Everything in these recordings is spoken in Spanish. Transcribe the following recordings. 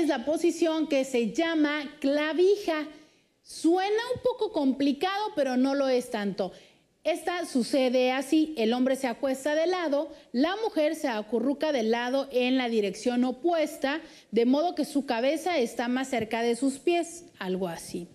es la posición que se llama clavija. Suena un poco complicado, pero no lo es tanto. Esta sucede así, el hombre se acuesta de lado, la mujer se acurruca de lado en la dirección opuesta, de modo que su cabeza está más cerca de sus pies, algo así.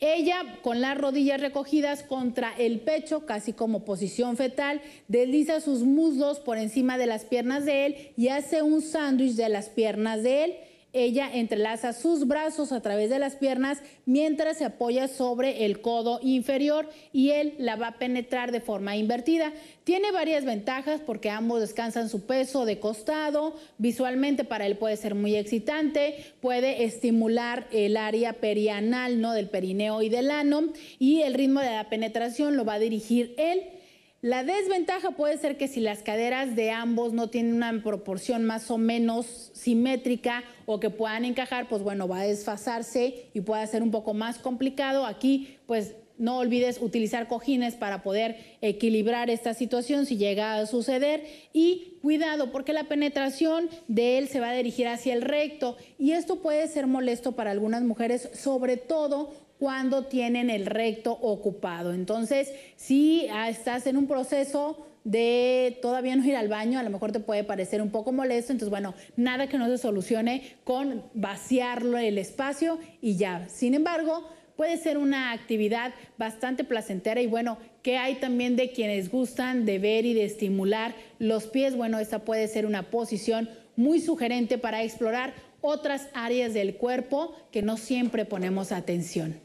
Ella, con las rodillas recogidas contra el pecho, casi como posición fetal, desliza sus muslos por encima de las piernas de él y hace un sándwich de las piernas de él. Ella entrelaza sus brazos a través de las piernas mientras se apoya sobre el codo inferior y él la va a penetrar de forma invertida. Tiene varias ventajas porque ambos descansan su peso de costado, visualmente para él puede ser muy excitante, puede estimular el área perianal, ¿no? del perineo y del ano y el ritmo de la penetración lo va a dirigir él la desventaja puede ser que si las caderas de ambos no tienen una proporción más o menos simétrica o que puedan encajar, pues bueno, va a desfasarse y puede ser un poco más complicado. Aquí, pues no olvides utilizar cojines para poder equilibrar esta situación si llega a suceder y cuidado porque la penetración de él se va a dirigir hacia el recto y esto puede ser molesto para algunas mujeres, sobre todo cuando tienen el recto ocupado. Entonces, si ah, estás en un proceso de todavía no ir al baño, a lo mejor te puede parecer un poco molesto, entonces bueno, nada que no se solucione con vaciarlo el espacio y ya. Sin embargo, Puede ser una actividad bastante placentera y bueno, que hay también de quienes gustan de ver y de estimular los pies? Bueno, esta puede ser una posición muy sugerente para explorar otras áreas del cuerpo que no siempre ponemos atención.